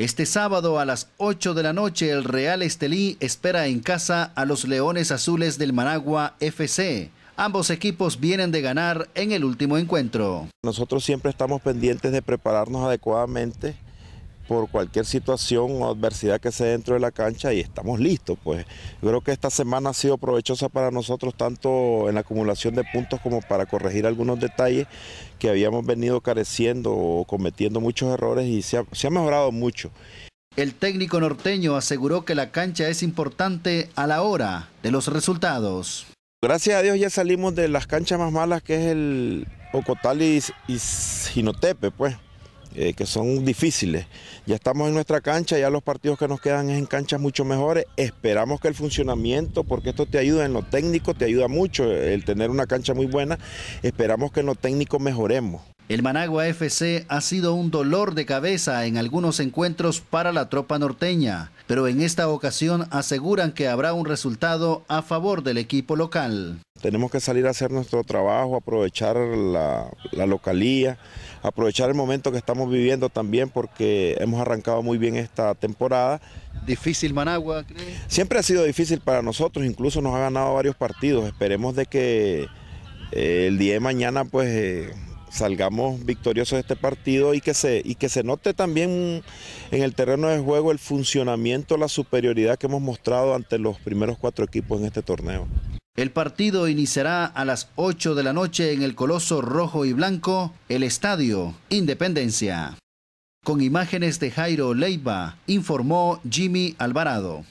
Este sábado a las 8 de la noche el Real Estelí espera en casa a los Leones Azules del Managua FC. Ambos equipos vienen de ganar en el último encuentro. Nosotros siempre estamos pendientes de prepararnos adecuadamente por cualquier situación o adversidad que sea dentro de la cancha y estamos listos. Pues creo que esta semana ha sido provechosa para nosotros tanto en la acumulación de puntos como para corregir algunos detalles que habíamos venido careciendo o cometiendo muchos errores y se ha, mejorado mucho. El técnico norteño aseguró que la cancha es importante a la hora de los resultados. Gracias a Dios ya salimos de las canchas más malas que es el Ocotal y, y Ginotepe, pues. Eh, que son difíciles. Ya estamos en nuestra cancha, ya los partidos que nos quedan es en canchas mucho mejores. Esperamos que el funcionamiento, porque esto te ayuda en lo técnico, te ayuda mucho el tener una cancha muy buena. Esperamos que en lo técnico mejoremos. El Managua FC ha sido un dolor de cabeza en algunos encuentros para la tropa norteña, pero en esta ocasión aseguran que habrá un resultado a favor del equipo local. Tenemos que salir a hacer nuestro trabajo, aprovechar la, localía, aprovechar el momento que estamos viviendo también porque hemos arrancado muy bien esta temporada. ¿Difícil Managua? Siempre ha sido difícil para nosotros, incluso nos ha ganado varios partidos. Esperemos de que eh, el día de mañana pues eh, salgamos victoriosos de este partido y que se, y que se note también en el terreno de juego el funcionamiento, la superioridad que hemos mostrado ante los primeros cuatro equipos en este torneo. El partido iniciará a las 8 de la noche en el Coloso Rojo y Blanco, el Estadio Independencia. Con imágenes de Jairo Leiva, informó Jimmy Alvarado.